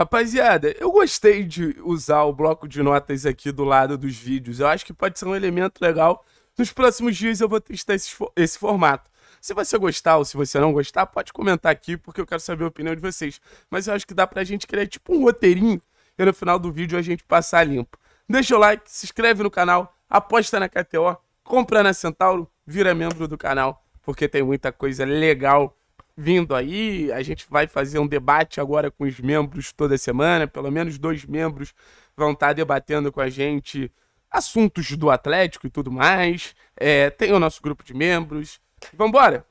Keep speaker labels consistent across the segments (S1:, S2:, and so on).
S1: Rapaziada, eu gostei de usar o bloco de notas aqui do lado dos vídeos. Eu acho que pode ser um elemento legal. Nos próximos dias eu vou testar esse, esse formato. Se você gostar ou se você não gostar, pode comentar aqui, porque eu quero saber a opinião de vocês. Mas eu acho que dá pra gente criar tipo um roteirinho e no final do vídeo a gente passar limpo. Deixa o like, se inscreve no canal, aposta na KTO, compra na Centauro, vira membro do canal, porque tem muita coisa legal vindo aí. A gente vai fazer um debate agora com os membros toda semana. Pelo menos dois membros vão estar tá debatendo com a gente assuntos do Atlético e tudo mais. É, tem o nosso grupo de membros. Vambora!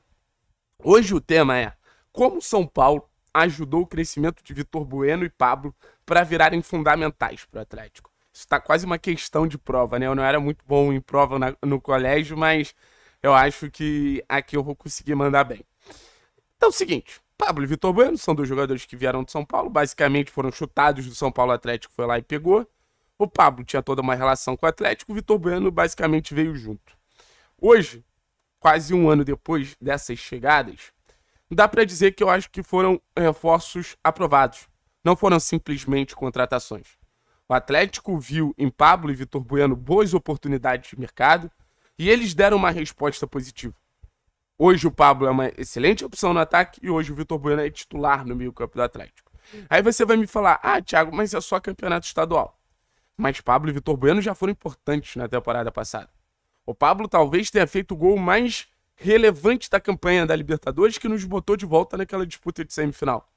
S1: Hoje o tema é como São Paulo ajudou o crescimento de Vitor Bueno e Pablo para virarem fundamentais para o Atlético. Isso está quase uma questão de prova, né? Eu não era muito bom em prova na, no colégio, mas eu acho que aqui eu vou conseguir mandar bem. Então é o seguinte, Pablo e Vitor Bueno são dois jogadores que vieram de São Paulo, basicamente foram chutados do São Paulo Atlético, foi lá e pegou. O Pablo tinha toda uma relação com o Atlético, o Vitor Bueno basicamente veio junto. Hoje, quase um ano depois dessas chegadas, dá para dizer que eu acho que foram é, reforços aprovados, não foram simplesmente contratações. O Atlético viu em Pablo e Vitor Bueno boas oportunidades de mercado e eles deram uma resposta positiva. Hoje o Pablo é uma excelente opção no ataque e hoje o Vitor Bueno é titular no meio-campo do Atlético. Aí você vai me falar: "Ah, Thiago, mas é só campeonato estadual". Mas Pablo e Vitor Bueno já foram importantes na temporada passada. O Pablo talvez tenha feito o gol mais relevante da campanha da Libertadores que nos botou de volta naquela disputa de semifinal.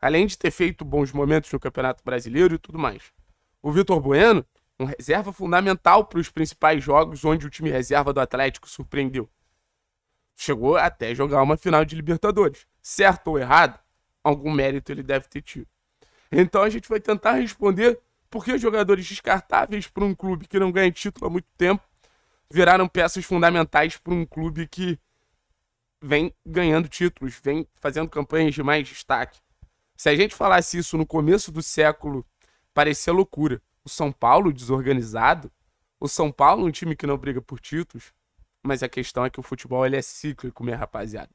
S1: Além de ter feito bons momentos no Campeonato Brasileiro e tudo mais. O Vitor Bueno, um reserva fundamental para os principais jogos onde o time reserva do Atlético surpreendeu. Chegou até jogar uma final de Libertadores. Certo ou errado, algum mérito ele deve ter tido. Então a gente vai tentar responder por que jogadores descartáveis para um clube que não ganha título há muito tempo viraram peças fundamentais para um clube que vem ganhando títulos, vem fazendo campanhas de mais destaque. Se a gente falasse isso no começo do século, parecia loucura. O São Paulo desorganizado, o São Paulo um time que não briga por títulos, mas a questão é que o futebol ele é cíclico, minha rapaziada.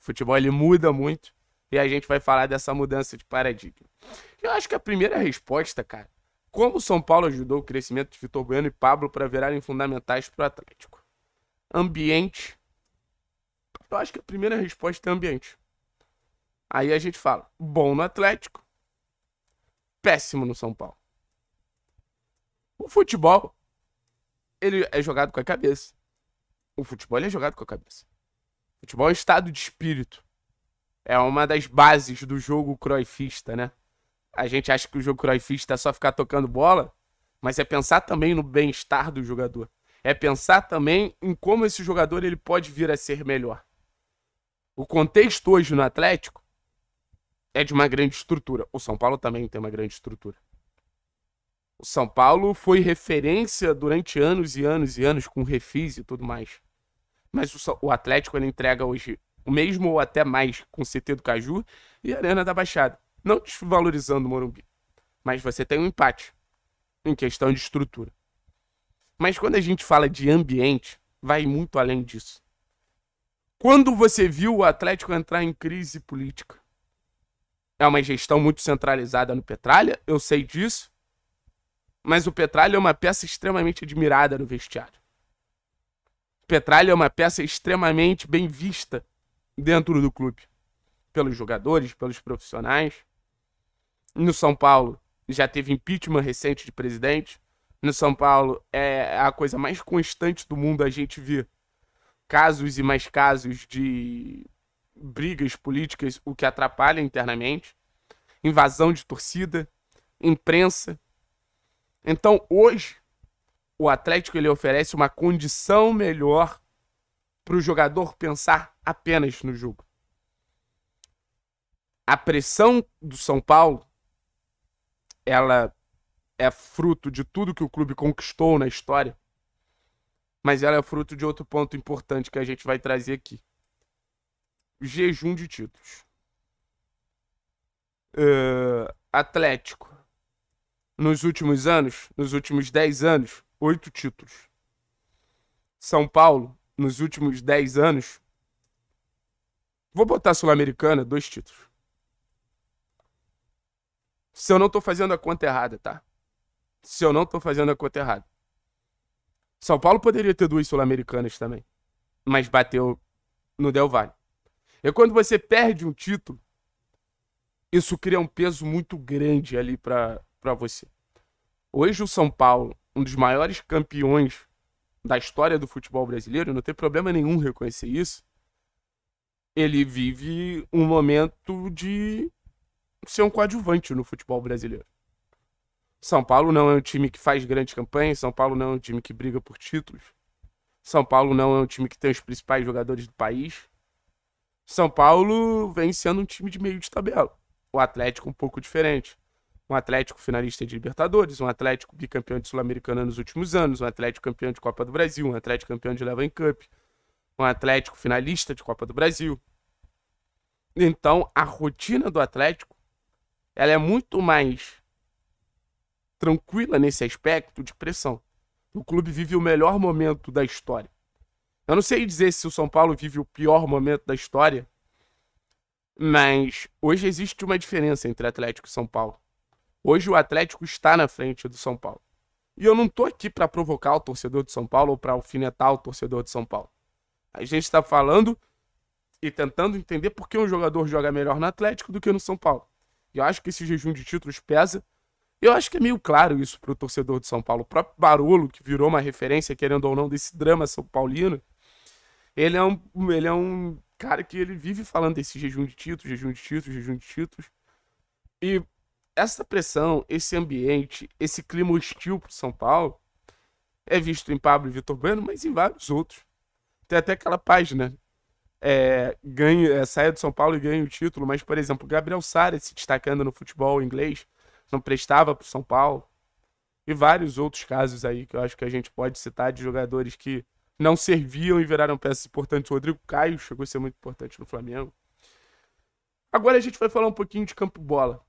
S1: O futebol ele muda muito e a gente vai falar dessa mudança de paradigma. Eu acho que a primeira resposta, cara, como o São Paulo ajudou o crescimento de Vitor Bueno e Pablo para virarem fundamentais para o Atlético? Ambiente. Eu acho que a primeira resposta é ambiente. Aí a gente fala, bom no Atlético, péssimo no São Paulo. O futebol, ele é jogado com a cabeça. O futebol é jogado com a cabeça. O futebol é estado de espírito. É uma das bases do jogo croifista, né? A gente acha que o jogo croifista é só ficar tocando bola, mas é pensar também no bem-estar do jogador. É pensar também em como esse jogador ele pode vir a ser melhor. O contexto hoje no Atlético é de uma grande estrutura. O São Paulo também tem uma grande estrutura. O São Paulo foi referência durante anos e anos e anos com refis e tudo mais. Mas o, o Atlético ele entrega hoje o mesmo ou até mais com o CT do Caju e a Arena da Baixada. Não desvalorizando o Morumbi, mas você tem um empate em questão de estrutura. Mas quando a gente fala de ambiente, vai muito além disso. Quando você viu o Atlético entrar em crise política? É uma gestão muito centralizada no Petralha, eu sei disso. Mas o Petralha é uma peça extremamente admirada no vestiário. Petralha é uma peça extremamente bem vista dentro do clube, pelos jogadores, pelos profissionais. No São Paulo já teve impeachment recente de presidente. No São Paulo é a coisa mais constante do mundo a gente ver casos e mais casos de brigas políticas, o que atrapalha internamente, invasão de torcida, imprensa, então, hoje, o Atlético ele oferece uma condição melhor para o jogador pensar apenas no jogo. A pressão do São Paulo, ela é fruto de tudo que o clube conquistou na história, mas ela é fruto de outro ponto importante que a gente vai trazer aqui: jejum de títulos. Uh, Atlético nos últimos anos, nos últimos 10 anos, oito títulos. São Paulo, nos últimos 10 anos, vou botar Sul-Americana, dois títulos. Se eu não tô fazendo a conta errada, tá? Se eu não tô fazendo a conta errada. São Paulo poderia ter duas Sul-Americanas também, mas bateu no Del Valle. E quando você perde um título, isso cria um peso muito grande ali para para você. Hoje o São Paulo, um dos maiores campeões da história do futebol brasileiro, não tem problema nenhum reconhecer isso. Ele vive um momento de ser um coadjuvante no futebol brasileiro. São Paulo não é um time que faz grandes campanhas, São Paulo não é um time que briga por títulos. São Paulo não é um time que tem os principais jogadores do país. São Paulo vem sendo um time de meio de tabela. O Atlético um pouco diferente um Atlético finalista de Libertadores, um Atlético bicampeão de Sul-Americana nos últimos anos, um Atlético campeão de Copa do Brasil, um Atlético campeão de Levan Cup, um Atlético finalista de Copa do Brasil. Então, a rotina do Atlético, ela é muito mais tranquila nesse aspecto de pressão. O clube vive o melhor momento da história. Eu não sei dizer se o São Paulo vive o pior momento da história, mas hoje existe uma diferença entre Atlético e São Paulo. Hoje o Atlético está na frente do São Paulo. E eu não tô aqui para provocar o torcedor de São Paulo ou para alfinetar o torcedor de São Paulo. A gente está falando e tentando entender por que um jogador joga melhor no Atlético do que no São Paulo. E eu acho que esse jejum de títulos pesa. Eu acho que é meio claro isso para o torcedor de São Paulo. O próprio Barolo, que virou uma referência, querendo ou não, desse drama São Paulino, ele é um, ele é um cara que ele vive falando desse jejum de títulos, jejum de títulos, jejum de títulos. E essa pressão, esse ambiente, esse clima hostil para São Paulo é visto em Pablo e Vitor Bueno, mas em vários outros. Tem até aquela página é, ganho, é, saia do São Paulo e ganha o título, mas, por exemplo, Gabriel Sara se destacando no futebol inglês, não prestava para São Paulo. E vários outros casos aí que eu acho que a gente pode citar de jogadores que não serviam e viraram peças importantes. O Rodrigo Caio chegou a ser muito importante no Flamengo. Agora a gente vai falar um pouquinho de campo bola.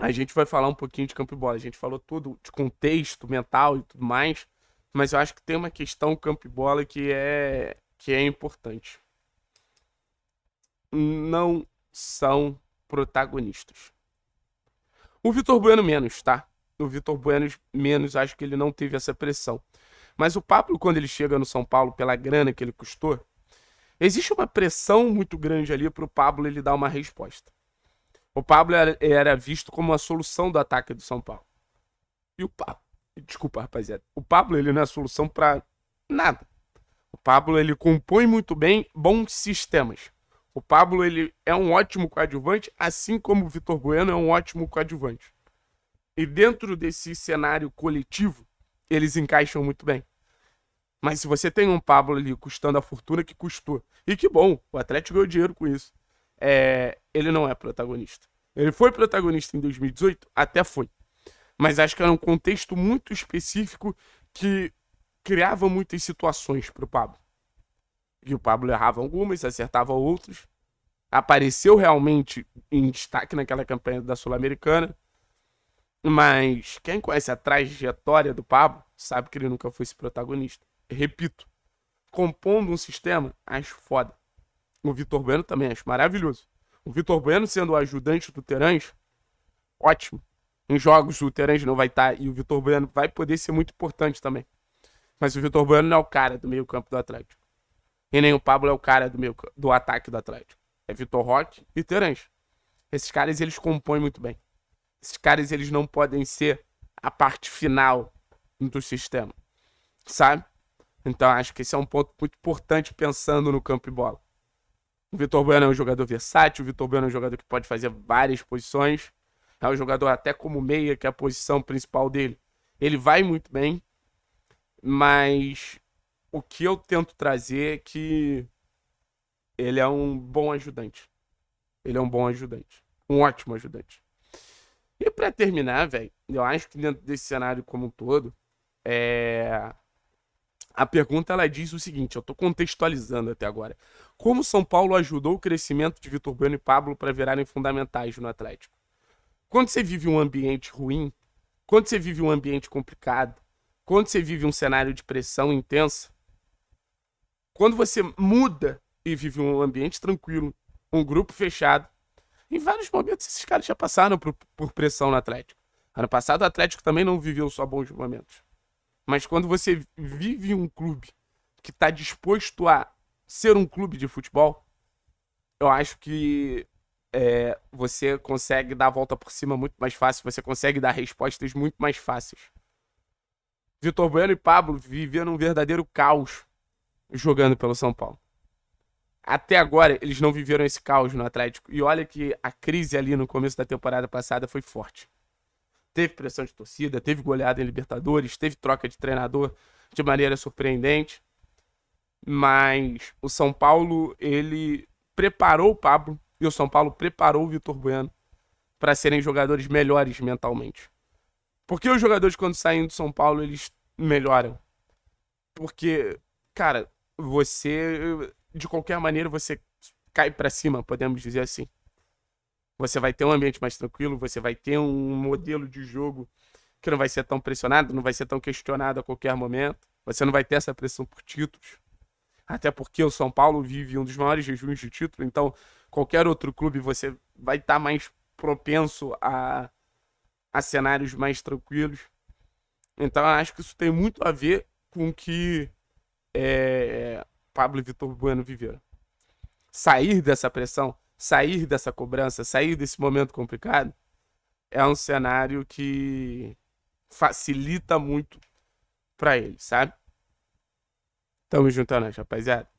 S1: A gente vai falar um pouquinho de campo e bola. A gente falou tudo de contexto mental e tudo mais, mas eu acho que tem uma questão campo e bola que é que é importante. Não são protagonistas. O Vitor Bueno menos, tá? O Vitor Bueno menos, acho que ele não teve essa pressão. Mas o Pablo, quando ele chega no São Paulo, pela grana que ele custou, existe uma pressão muito grande ali para o Pablo ele dar uma resposta. O Pablo era, visto como a solução do ataque do São Paulo. E o Pablo, desculpa, rapaziada, o Pablo ele não é a solução para nada. O Pablo ele compõe muito bem bons sistemas. O Pablo ele é um ótimo coadjuvante, assim como o Vitor Bueno é um ótimo coadjuvante. E dentro desse cenário coletivo, eles encaixam muito bem. Mas se você tem um Pablo ali custando a fortuna que custou, e que bom, o Atlético ganhou dinheiro com isso é, ele não é protagonista. Ele foi protagonista em 2018? Até foi. Mas acho que era um contexto muito específico que criava muitas situações para o Pablo. E o Pablo errava algumas, acertava outras. Apareceu realmente em destaque naquela campanha da Sul-Americana. Mas quem conhece a trajetória do Pablo sabe que ele nunca foi esse protagonista. Repito, compondo um sistema, acho foda. O Vitor Bueno também acho maravilhoso. O Vitor Bueno sendo o ajudante do Terãs, ótimo. Em jogos o Terãs não vai estar tá, e o Vitor Bueno vai poder ser muito importante também. Mas o Vitor Bueno não é o cara do meio campo do Atlético. E nem o Pablo é o cara do, meio, do ataque do Atlético. É Vitor Roque e Terãs. Esses caras eles compõem muito bem. Esses caras eles não podem ser a parte final do sistema, sabe? Então acho que esse é um ponto muito importante pensando no campo e bola. O Vitor Bueno é um jogador versátil, o Vitor Bueno é um jogador que pode fazer várias posições. É um jogador até como meia, que é a posição principal dele. Ele vai muito bem, mas o que eu tento trazer é que ele é um bom ajudante. Ele é um bom ajudante. Um ótimo ajudante. E para terminar, velho, eu acho que dentro desse cenário como um todo, é... A pergunta ela diz o seguinte, eu estou contextualizando até agora. Como São Paulo ajudou o crescimento de Vitor Bueno e Pablo para virarem fundamentais no Atlético? Quando você vive um ambiente ruim, quando você vive um ambiente complicado, quando você vive um cenário de pressão intensa, quando você muda e vive um ambiente tranquilo, um grupo fechado, em vários momentos esses caras já passaram por, por pressão no Atlético. Ano passado o Atlético também não viveu só bons momentos. Mas quando você vive um clube que está disposto a ser um clube de futebol, eu acho que é, você consegue dar a volta por cima muito mais fácil, você consegue dar respostas muito mais fáceis. Vitor Bueno e Pablo viveram um verdadeiro caos jogando pelo São Paulo. Até agora, eles não viveram esse caos no Atlético. E olha que a crise ali no começo da temporada passada foi forte teve pressão de torcida, teve goleada em Libertadores, teve troca de treinador de maneira surpreendente. Mas o São Paulo, ele preparou o Pablo e o São Paulo preparou o Vitor Bueno para serem jogadores melhores mentalmente. Porque os jogadores, quando saem do São Paulo, eles melhoram. Porque, cara, você, de qualquer maneira, você cai para cima, podemos dizer assim você vai ter um ambiente mais tranquilo, você vai ter um modelo de jogo que não vai ser tão pressionado, não vai ser tão questionado a qualquer momento. Você não vai ter essa pressão por títulos. Até porque o São Paulo vive um dos maiores jejuns de título, então qualquer outro clube você vai estar tá mais propenso a, a cenários mais tranquilos. Então eu acho que isso tem muito a ver com que é, Pablo e Vitor Bueno viveram. Sair dessa pressão sair dessa cobrança, sair desse momento complicado, é um cenário que facilita muito para ele, sabe? Tamo juntando, rapaziada.